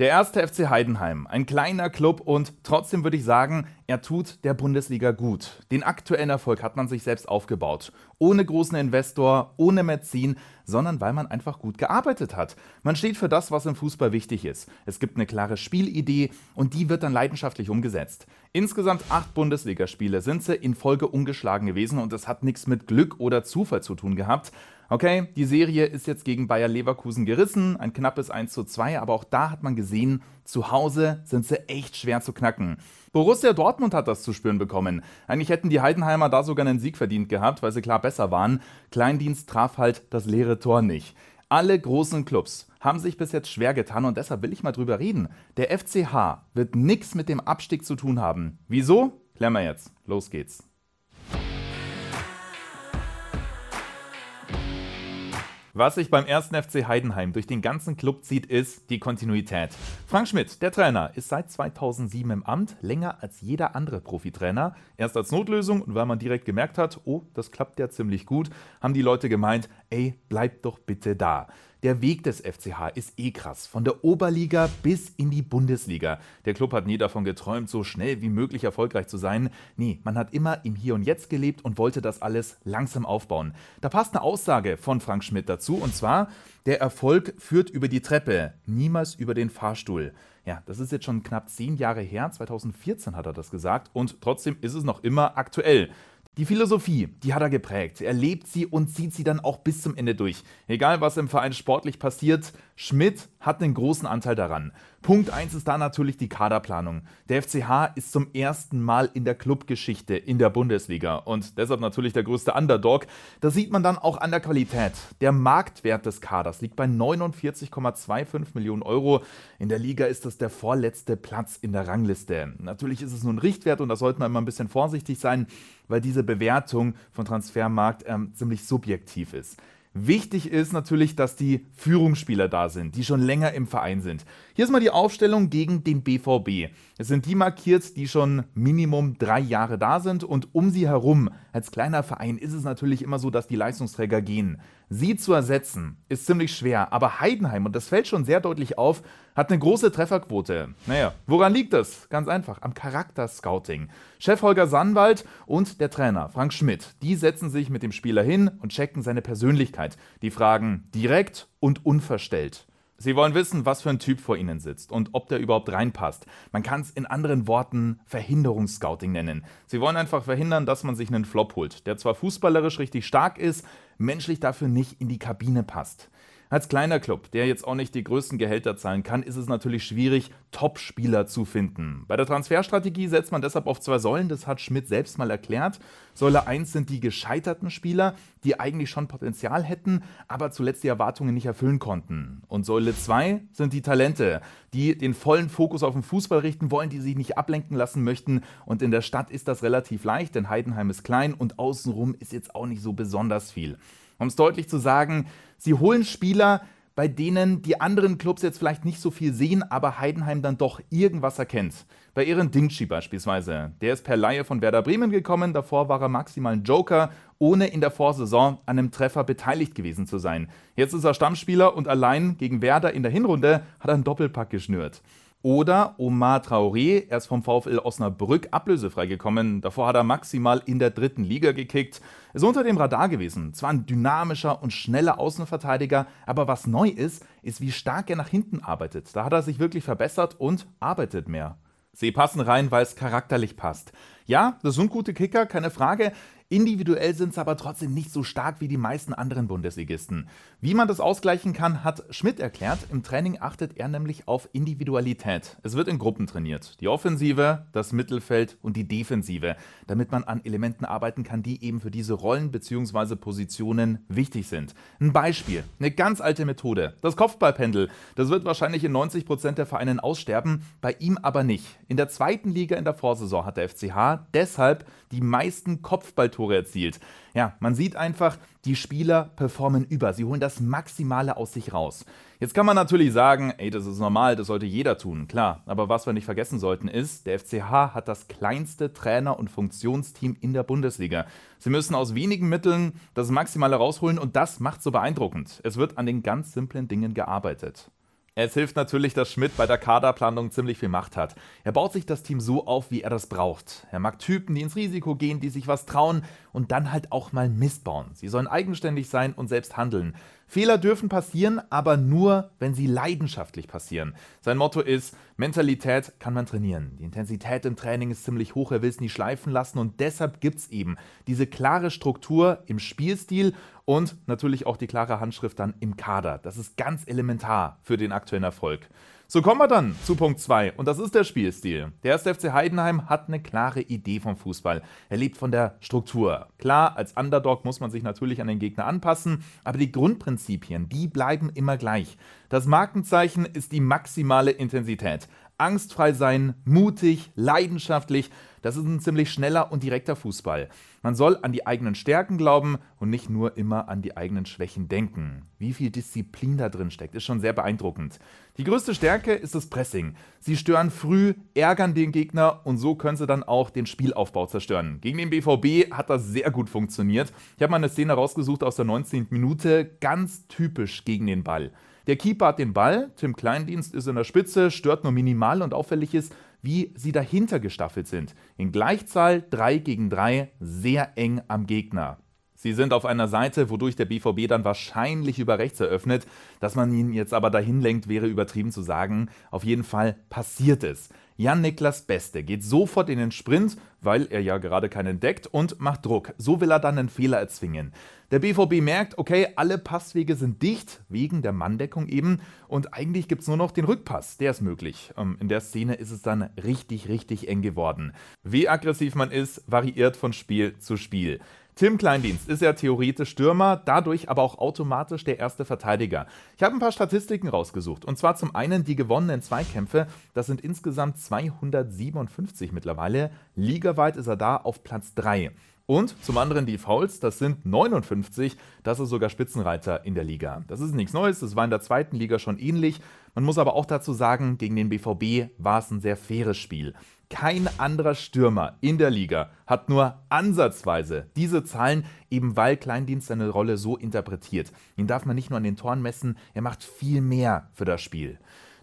Der erste FC Heidenheim, ein kleiner Club und trotzdem würde ich sagen, er tut der Bundesliga gut. Den aktuellen Erfolg hat man sich selbst aufgebaut. Ohne großen Investor, ohne Mäzen, sondern weil man einfach gut gearbeitet hat. Man steht für das, was im Fußball wichtig ist. Es gibt eine klare Spielidee und die wird dann leidenschaftlich umgesetzt. Insgesamt acht Bundesligaspiele sind sie in Folge ungeschlagen gewesen und das hat nichts mit Glück oder Zufall zu tun gehabt. Okay, die Serie ist jetzt gegen Bayer Leverkusen gerissen, ein knappes 1 zu 2, aber auch da hat man gesehen, zu Hause sind sie echt schwer zu knacken. Borussia Dortmund hat das zu spüren bekommen. Eigentlich hätten die Heidenheimer da sogar einen Sieg verdient gehabt, weil sie klar besser waren. Kleindienst traf halt das leere Tor nicht. Alle großen Clubs haben sich bis jetzt schwer getan und deshalb will ich mal drüber reden. Der FCH wird nichts mit dem Abstieg zu tun haben. Wieso? Klären wir jetzt. Los geht's. Was sich beim ersten FC Heidenheim durch den ganzen Club zieht, ist die Kontinuität. Frank Schmidt, der Trainer, ist seit 2007 im Amt, länger als jeder andere Profitrainer. Erst als Notlösung und weil man direkt gemerkt hat, oh, das klappt ja ziemlich gut, haben die Leute gemeint, ey, bleibt doch bitte da. Der Weg des FCH ist eh krass. Von der Oberliga bis in die Bundesliga. Der Club hat nie davon geträumt, so schnell wie möglich erfolgreich zu sein. Nee, man hat immer im Hier und Jetzt gelebt und wollte das alles langsam aufbauen. Da passt eine Aussage von Frank Schmidt dazu und zwar, der Erfolg führt über die Treppe, niemals über den Fahrstuhl. Ja, das ist jetzt schon knapp zehn Jahre her. 2014 hat er das gesagt und trotzdem ist es noch immer aktuell. Die Philosophie, die hat er geprägt. Er lebt sie und zieht sie dann auch bis zum Ende durch. Egal, was im Verein sportlich passiert, Schmidt hat einen großen Anteil daran. Punkt 1 ist da natürlich die Kaderplanung. Der FCH ist zum ersten Mal in der Clubgeschichte in der Bundesliga und deshalb natürlich der größte Underdog. Das sieht man dann auch an der Qualität. Der Marktwert des Kaders liegt bei 49,25 Millionen Euro. In der Liga ist das der vorletzte Platz in der Rangliste. Natürlich ist es nur ein Richtwert und da sollte man immer ein bisschen vorsichtig sein, weil diese Bewertung von Transfermarkt ähm, ziemlich subjektiv ist. Wichtig ist natürlich, dass die Führungsspieler da sind, die schon länger im Verein sind. Hier ist mal die Aufstellung gegen den BVB. Es sind die markiert, die schon Minimum drei Jahre da sind und um sie herum, als kleiner Verein, ist es natürlich immer so, dass die Leistungsträger gehen. Sie zu ersetzen ist ziemlich schwer, aber Heidenheim, und das fällt schon sehr deutlich auf, hat eine große Trefferquote. Naja, woran liegt das? Ganz einfach, am Charakter-Scouting. Chef Holger Sandwald und der Trainer Frank Schmidt, die setzen sich mit dem Spieler hin und checken seine Persönlichkeit. Die fragen direkt und unverstellt. Sie wollen wissen, was für ein Typ vor Ihnen sitzt und ob der überhaupt reinpasst. Man kann es in anderen Worten Verhinderungsscouting nennen. Sie wollen einfach verhindern, dass man sich einen Flop holt, der zwar fußballerisch richtig stark ist, menschlich dafür nicht in die Kabine passt. Als kleiner Club, der jetzt auch nicht die größten Gehälter zahlen kann, ist es natürlich schwierig, Top-Spieler zu finden. Bei der Transferstrategie setzt man deshalb auf zwei Säulen, das hat Schmidt selbst mal erklärt. Säule 1 sind die gescheiterten Spieler, die eigentlich schon Potenzial hätten, aber zuletzt die Erwartungen nicht erfüllen konnten. Und Säule 2 sind die Talente, die den vollen Fokus auf den Fußball richten wollen, die sich nicht ablenken lassen möchten. Und in der Stadt ist das relativ leicht, denn Heidenheim ist klein und außenrum ist jetzt auch nicht so besonders viel. Um es deutlich zu sagen, sie holen Spieler, bei denen die anderen Clubs jetzt vielleicht nicht so viel sehen, aber Heidenheim dann doch irgendwas erkennt. Bei ihren Dingchi beispielsweise. Der ist per Laie von Werder Bremen gekommen, davor war er maximal ein Joker, ohne in der Vorsaison an einem Treffer beteiligt gewesen zu sein. Jetzt ist er Stammspieler und allein gegen Werder in der Hinrunde hat er einen Doppelpack geschnürt. Oder Omar Traoré, er ist vom VfL Osnabrück ablösefrei gekommen. Davor hat er maximal in der dritten Liga gekickt. Ist unter dem Radar gewesen. Zwar ein dynamischer und schneller Außenverteidiger, aber was neu ist, ist, wie stark er nach hinten arbeitet. Da hat er sich wirklich verbessert und arbeitet mehr. Sie passen rein, weil es charakterlich passt. Ja, das sind gute Kicker, keine Frage. Individuell sind sie aber trotzdem nicht so stark wie die meisten anderen Bundesligisten. Wie man das ausgleichen kann, hat Schmidt erklärt. Im Training achtet er nämlich auf Individualität. Es wird in Gruppen trainiert. Die Offensive, das Mittelfeld und die Defensive, damit man an Elementen arbeiten kann, die eben für diese Rollen bzw. Positionen wichtig sind. Ein Beispiel, eine ganz alte Methode, das Kopfballpendel. Das wird wahrscheinlich in 90% Prozent der Vereinen aussterben, bei ihm aber nicht. In der zweiten Liga in der Vorsaison hat der FCH deshalb die meisten Kopfballtore Tore erzielt. Ja, man sieht einfach, die Spieler performen über. Sie holen das Maximale aus sich raus. Jetzt kann man natürlich sagen, ey, das ist normal, das sollte jeder tun, klar. Aber was wir nicht vergessen sollten ist, der FCH hat das kleinste Trainer- und Funktionsteam in der Bundesliga. Sie müssen aus wenigen Mitteln das Maximale rausholen und das macht so beeindruckend. Es wird an den ganz simplen Dingen gearbeitet. Es hilft natürlich, dass Schmidt bei der Kaderplanung ziemlich viel Macht hat. Er baut sich das Team so auf, wie er das braucht. Er mag Typen, die ins Risiko gehen, die sich was trauen und dann halt auch mal Mist bauen. Sie sollen eigenständig sein und selbst handeln. Fehler dürfen passieren, aber nur, wenn sie leidenschaftlich passieren. Sein Motto ist, Mentalität kann man trainieren. Die Intensität im Training ist ziemlich hoch, er will es nie schleifen lassen und deshalb gibt es eben diese klare Struktur im Spielstil und natürlich auch die klare Handschrift dann im Kader. Das ist ganz elementar für den aktuellen Erfolg. So kommen wir dann zu Punkt 2 und das ist der Spielstil. Der 1. FC Heidenheim hat eine klare Idee vom Fußball. Er lebt von der Struktur. Klar, als Underdog muss man sich natürlich an den Gegner anpassen, aber die Grundprinzipien, die bleiben immer gleich. Das Markenzeichen ist die maximale Intensität angstfrei sein, mutig, leidenschaftlich. Das ist ein ziemlich schneller und direkter Fußball. Man soll an die eigenen Stärken glauben und nicht nur immer an die eigenen Schwächen denken. Wie viel Disziplin da drin steckt, ist schon sehr beeindruckend. Die größte Stärke ist das Pressing. Sie stören früh, ärgern den Gegner und so können sie dann auch den Spielaufbau zerstören. Gegen den BVB hat das sehr gut funktioniert. Ich habe mal eine Szene rausgesucht aus der 19. Minute, ganz typisch gegen den Ball. Der Keeper hat den Ball, Tim Kleindienst ist in der Spitze, stört nur minimal und auffällig ist, wie sie dahinter gestaffelt sind. In Gleichzahl 3 gegen 3, sehr eng am Gegner. Sie sind auf einer Seite, wodurch der BVB dann wahrscheinlich über rechts eröffnet. Dass man ihn jetzt aber dahin lenkt, wäre übertrieben zu sagen. Auf jeden Fall passiert es. Jan-Niklas Beste geht sofort in den Sprint, weil er ja gerade keinen deckt und macht Druck. So will er dann einen Fehler erzwingen. Der BVB merkt, okay, alle Passwege sind dicht, wegen der Manndeckung eben. Und eigentlich gibt es nur noch den Rückpass, der ist möglich. Ähm, in der Szene ist es dann richtig, richtig eng geworden. Wie aggressiv man ist, variiert von Spiel zu Spiel. Tim Kleindienst ist ja theoretisch Stürmer, dadurch aber auch automatisch der erste Verteidiger. Ich habe ein paar Statistiken rausgesucht. Und zwar zum einen die gewonnenen Zweikämpfe. Das sind insgesamt 257 mittlerweile. Ligaweit ist er da auf Platz 3. Und zum anderen die Fouls, das sind 59, das ist sogar Spitzenreiter in der Liga. Das ist nichts Neues, das war in der zweiten Liga schon ähnlich. Man muss aber auch dazu sagen, gegen den BVB war es ein sehr faires Spiel. Kein anderer Stürmer in der Liga hat nur ansatzweise diese Zahlen, eben weil Kleindienst seine Rolle so interpretiert. Ihn darf man nicht nur an den Toren messen, er macht viel mehr für das Spiel.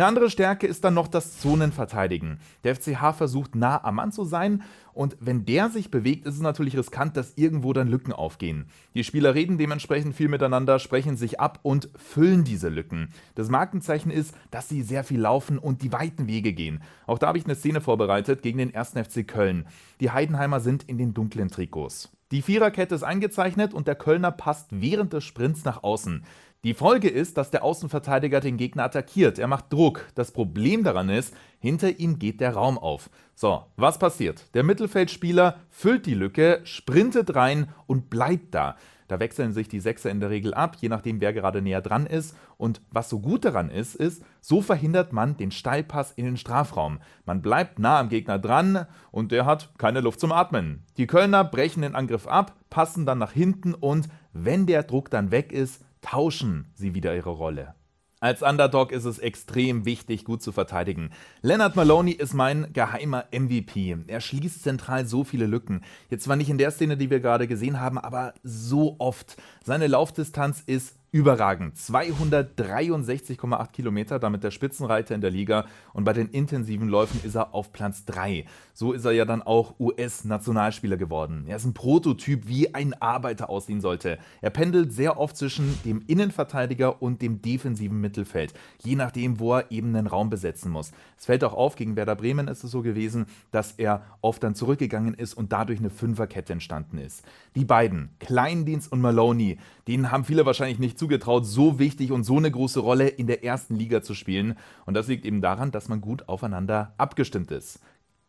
Eine andere Stärke ist dann noch das Zonenverteidigen. Der FCH versucht nah am Mann zu sein und wenn der sich bewegt, ist es natürlich riskant, dass irgendwo dann Lücken aufgehen. Die Spieler reden dementsprechend viel miteinander, sprechen sich ab und füllen diese Lücken. Das Markenzeichen ist, dass sie sehr viel laufen und die weiten Wege gehen. Auch da habe ich eine Szene vorbereitet gegen den 1. FC Köln. Die Heidenheimer sind in den dunklen Trikots. Die Viererkette ist eingezeichnet und der Kölner passt während des Sprints nach außen. Die Folge ist, dass der Außenverteidiger den Gegner attackiert. Er macht Druck. Das Problem daran ist, hinter ihm geht der Raum auf. So, was passiert? Der Mittelfeldspieler füllt die Lücke, sprintet rein und bleibt da. Da wechseln sich die Sechser in der Regel ab, je nachdem, wer gerade näher dran ist. Und was so gut daran ist, ist, so verhindert man den Steilpass in den Strafraum. Man bleibt nah am Gegner dran und der hat keine Luft zum Atmen. Die Kölner brechen den Angriff ab, passen dann nach hinten und wenn der Druck dann weg ist, tauschen sie wieder ihre Rolle. Als Underdog ist es extrem wichtig, gut zu verteidigen. Leonard Maloney ist mein geheimer MVP. Er schließt zentral so viele Lücken. Jetzt zwar nicht in der Szene, die wir gerade gesehen haben, aber so oft. Seine Laufdistanz ist überragend. 263,8 Kilometer, damit der Spitzenreiter in der Liga. Und bei den intensiven Läufen ist er auf Platz 3. So ist er ja dann auch US-Nationalspieler geworden. Er ist ein Prototyp, wie ein Arbeiter aussehen sollte. Er pendelt sehr oft zwischen dem Innenverteidiger und dem defensiven Mittelfeld, je nachdem, wo er eben den Raum besetzen muss. Es fällt auch auf, gegen Werder Bremen ist es so gewesen, dass er oft dann zurückgegangen ist und dadurch eine Fünferkette entstanden ist. Die beiden, Kleindienst und Maloney, denen haben viele wahrscheinlich nicht zugetraut, so wichtig und so eine große Rolle in der ersten Liga zu spielen. Und das liegt eben daran, dass man gut aufeinander abgestimmt ist.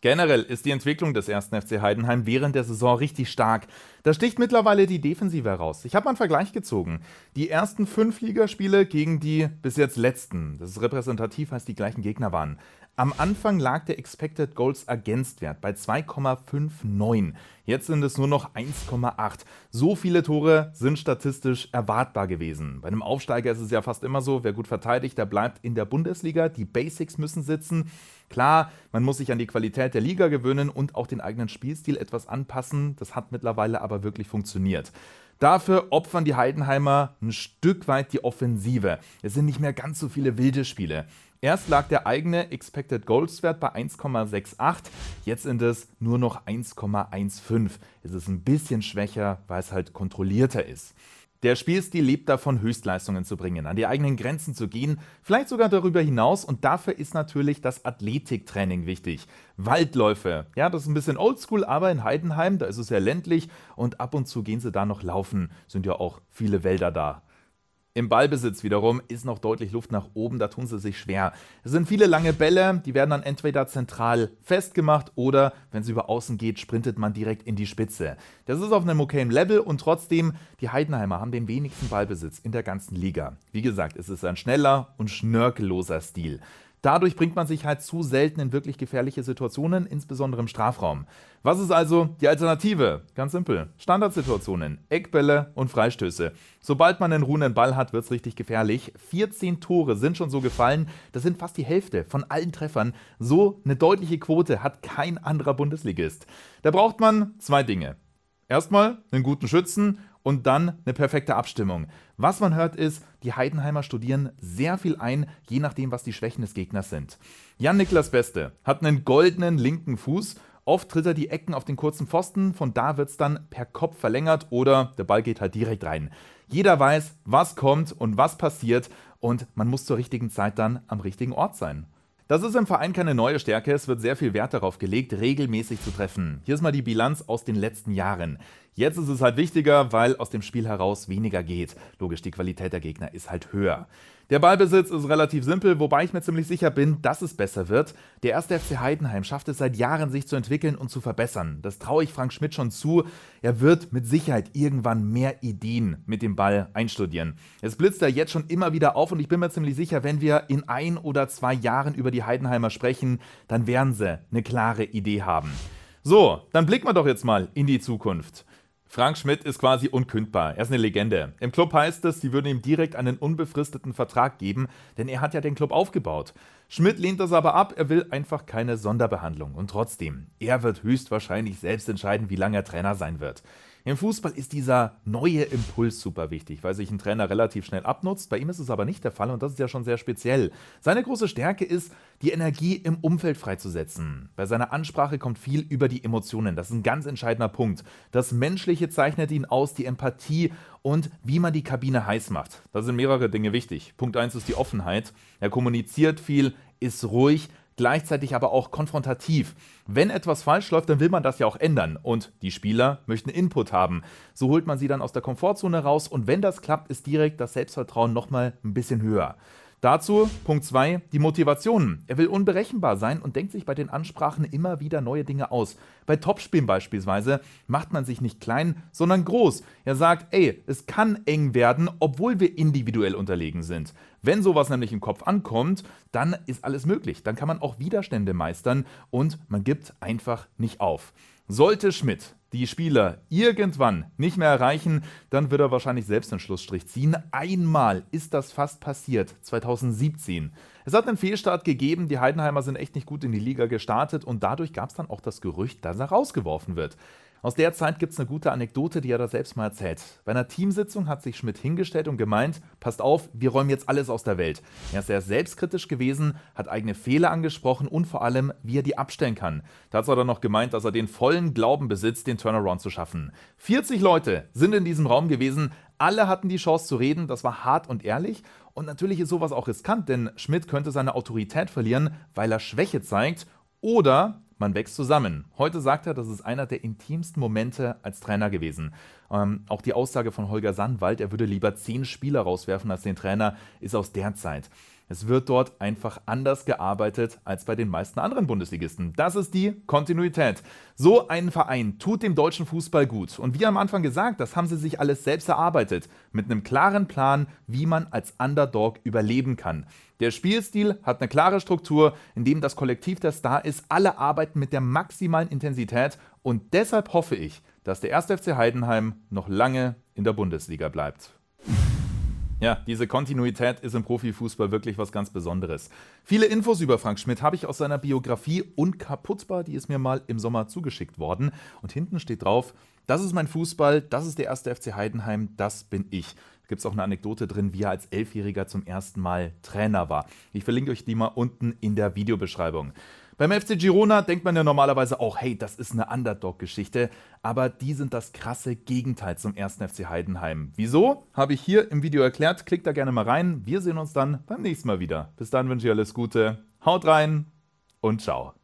Generell ist die Entwicklung des ersten FC Heidenheim während der Saison richtig stark. Da sticht mittlerweile die Defensive heraus. Ich habe mal einen Vergleich gezogen. Die ersten fünf Ligaspiele gegen die bis jetzt letzten. Das ist repräsentativ, heißt die gleichen Gegner waren. Am Anfang lag der Expected Goals Ergänztwert bei 2,59. Jetzt sind es nur noch 1,8. So viele Tore sind statistisch erwartbar gewesen. Bei einem Aufsteiger ist es ja fast immer so, wer gut verteidigt, der bleibt in der Bundesliga. Die Basics müssen sitzen. Klar, man muss sich an die Qualität der Liga gewöhnen und auch den eigenen Spielstil etwas anpassen. Das hat mittlerweile aber wirklich funktioniert. Dafür opfern die Heidenheimer ein Stück weit die Offensive. Es sind nicht mehr ganz so viele wilde Spiele. Erst lag der eigene Expected Goals Wert bei 1,68, jetzt sind es nur noch 1,15. Es ist ein bisschen schwächer, weil es halt kontrollierter ist. Der Spielstil lebt davon, Höchstleistungen zu bringen, an die eigenen Grenzen zu gehen, vielleicht sogar darüber hinaus und dafür ist natürlich das Athletiktraining wichtig. Waldläufe, ja, das ist ein bisschen oldschool, aber in Heidenheim, da ist es ja ländlich und ab und zu gehen sie da noch laufen, sind ja auch viele Wälder da. Im Ballbesitz wiederum ist noch deutlich Luft nach oben, da tun sie sich schwer. Es sind viele lange Bälle, die werden dann entweder zentral festgemacht oder, wenn es über außen geht, sprintet man direkt in die Spitze. Das ist auf einem okayen Level und trotzdem, die Heidenheimer haben den wenigsten Ballbesitz in der ganzen Liga. Wie gesagt, es ist ein schneller und schnörkelloser Stil. Dadurch bringt man sich halt zu selten in wirklich gefährliche Situationen, insbesondere im Strafraum. Was ist also die Alternative? Ganz simpel. Standardsituationen, Eckbälle und Freistöße. Sobald man einen ruhenden Ball hat, wird es richtig gefährlich. 14 Tore sind schon so gefallen. Das sind fast die Hälfte von allen Treffern. So eine deutliche Quote hat kein anderer Bundesligist. Da braucht man zwei Dinge. Erstmal einen guten Schützen und dann eine perfekte Abstimmung. Was man hört ist, die Heidenheimer studieren sehr viel ein, je nachdem, was die Schwächen des Gegners sind. Jan-Niklas Beste hat einen goldenen linken Fuß Oft tritt er die Ecken auf den kurzen Pfosten, von da wird es dann per Kopf verlängert oder der Ball geht halt direkt rein. Jeder weiß, was kommt und was passiert und man muss zur richtigen Zeit dann am richtigen Ort sein. Das ist im Verein keine neue Stärke, es wird sehr viel Wert darauf gelegt, regelmäßig zu treffen. Hier ist mal die Bilanz aus den letzten Jahren. Jetzt ist es halt wichtiger, weil aus dem Spiel heraus weniger geht. Logisch, die Qualität der Gegner ist halt höher. Der Ballbesitz ist relativ simpel, wobei ich mir ziemlich sicher bin, dass es besser wird. Der erste FC Heidenheim schafft es seit Jahren, sich zu entwickeln und zu verbessern. Das traue ich Frank Schmidt schon zu. Er wird mit Sicherheit irgendwann mehr Ideen mit dem Ball einstudieren. Es blitzt da jetzt schon immer wieder auf und ich bin mir ziemlich sicher, wenn wir in ein oder zwei Jahren über die Heidenheimer sprechen, dann werden sie eine klare Idee haben. So, dann blicken wir doch jetzt mal in die Zukunft. Frank Schmidt ist quasi unkündbar. Er ist eine Legende. Im Club heißt es, sie würden ihm direkt einen unbefristeten Vertrag geben, denn er hat ja den Club aufgebaut. Schmidt lehnt das aber ab, er will einfach keine Sonderbehandlung. Und trotzdem, er wird höchstwahrscheinlich selbst entscheiden, wie lange er Trainer sein wird. Im Fußball ist dieser neue Impuls super wichtig, weil sich ein Trainer relativ schnell abnutzt. Bei ihm ist es aber nicht der Fall und das ist ja schon sehr speziell. Seine große Stärke ist, die Energie im Umfeld freizusetzen. Bei seiner Ansprache kommt viel über die Emotionen. Das ist ein ganz entscheidender Punkt. Das Menschliche zeichnet ihn aus, die Empathie und wie man die Kabine heiß macht. Da sind mehrere Dinge wichtig. Punkt 1 ist die Offenheit. Er kommuniziert viel, ist ruhig, gleichzeitig aber auch konfrontativ. Wenn etwas falsch läuft, dann will man das ja auch ändern und die Spieler möchten Input haben. So holt man sie dann aus der Komfortzone raus und wenn das klappt, ist direkt das Selbstvertrauen nochmal ein bisschen höher. Dazu Punkt 2, die Motivationen. Er will unberechenbar sein und denkt sich bei den Ansprachen immer wieder neue Dinge aus. Bei Topspielen beispielsweise macht man sich nicht klein, sondern groß. Er sagt, ey, es kann eng werden, obwohl wir individuell unterlegen sind. Wenn sowas nämlich im Kopf ankommt, dann ist alles möglich. Dann kann man auch Widerstände meistern und man gibt einfach nicht auf. Sollte Schmidt die Spieler irgendwann nicht mehr erreichen, dann wird er wahrscheinlich selbst einen Schlussstrich ziehen. Einmal ist das fast passiert, 2017. Es hat einen Fehlstart gegeben, die Heidenheimer sind echt nicht gut in die Liga gestartet und dadurch gab es dann auch das Gerücht, dass er rausgeworfen wird. Aus der Zeit gibt es eine gute Anekdote, die er da selbst mal erzählt. Bei einer Teamsitzung hat sich Schmidt hingestellt und gemeint, passt auf, wir räumen jetzt alles aus der Welt. Er ist sehr selbstkritisch gewesen, hat eigene Fehler angesprochen und vor allem, wie er die abstellen kann. Da hat er dann noch gemeint, dass er den vollen Glauben besitzt, den Turnaround zu schaffen. 40 Leute sind in diesem Raum gewesen, alle hatten die Chance zu reden, das war hart und ehrlich. Und natürlich ist sowas auch riskant, denn Schmidt könnte seine Autorität verlieren, weil er Schwäche zeigt oder man wächst zusammen. Heute sagt er, das ist einer der intimsten Momente als Trainer gewesen. Ähm, auch die Aussage von Holger Sandwald, er würde lieber zehn Spieler rauswerfen als den Trainer, ist aus der Zeit. Es wird dort einfach anders gearbeitet als bei den meisten anderen Bundesligisten. Das ist die Kontinuität. So ein Verein tut dem deutschen Fußball gut. Und wie am Anfang gesagt, das haben sie sich alles selbst erarbeitet. Mit einem klaren Plan, wie man als Underdog überleben kann. Der Spielstil hat eine klare Struktur, in dem das Kollektiv der Star ist. Alle arbeiten mit der maximalen Intensität. Und deshalb hoffe ich, dass der 1. FC Heidenheim noch lange in der Bundesliga bleibt. Ja, diese Kontinuität ist im Profifußball wirklich was ganz Besonderes. Viele Infos über Frank Schmidt habe ich aus seiner Biografie Unkaputzbar, die ist mir mal im Sommer zugeschickt worden. Und hinten steht drauf, das ist mein Fußball, das ist der erste FC Heidenheim, das bin ich. Da gibt es auch eine Anekdote drin, wie er als Elfjähriger zum ersten Mal Trainer war. Ich verlinke euch die mal unten in der Videobeschreibung. Beim FC Girona denkt man ja normalerweise auch, hey, das ist eine Underdog-Geschichte, aber die sind das krasse Gegenteil zum ersten FC Heidenheim. Wieso? Habe ich hier im Video erklärt. Klickt da gerne mal rein. Wir sehen uns dann beim nächsten Mal wieder. Bis dann wünsche ich alles Gute. Haut rein und ciao.